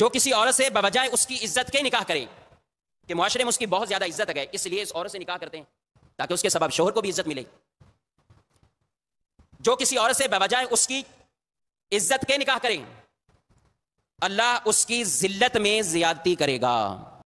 जो किसी औरत से बजाय उसकी इज्जत के निकाह करे कि माशरे में उसकी बहुत ज़्यादा इज्जत है इसलिए इस औरत से निकाह करते हैं ताकि उसके सबब शोहर को भी इज्जत मिले जो किसी औरत से बजाय उसकी इज्जत के निकाह करें अल्लाह उसकी जिल्लत में ज्यादती करेगा